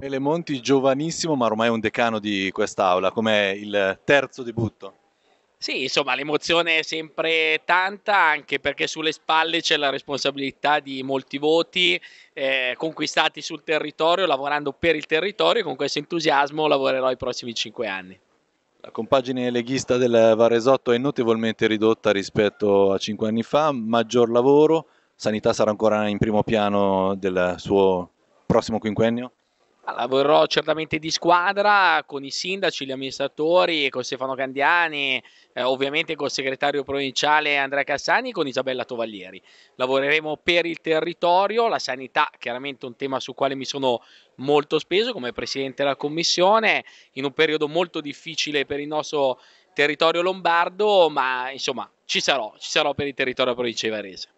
Ele Monti, giovanissimo, ma ormai un decano di quest'aula, com'è il terzo debutto. Sì, insomma, l'emozione è sempre tanta, anche perché sulle spalle c'è la responsabilità di molti voti eh, conquistati sul territorio, lavorando per il territorio e con questo entusiasmo lavorerò i prossimi cinque anni. La compagine leghista del Varesotto è notevolmente ridotta rispetto a cinque anni fa, maggior lavoro, sanità sarà ancora in primo piano del suo prossimo quinquennio? Lavorerò certamente di squadra con i sindaci, gli amministratori, con Stefano Candiani, eh, ovviamente col segretario provinciale Andrea Cassani e con Isabella Tovaglieri. Lavoreremo per il territorio, la sanità chiaramente un tema su quale mi sono molto speso come presidente della commissione in un periodo molto difficile per il nostro territorio lombardo, ma insomma ci sarò, ci sarò per il territorio provinciale varese.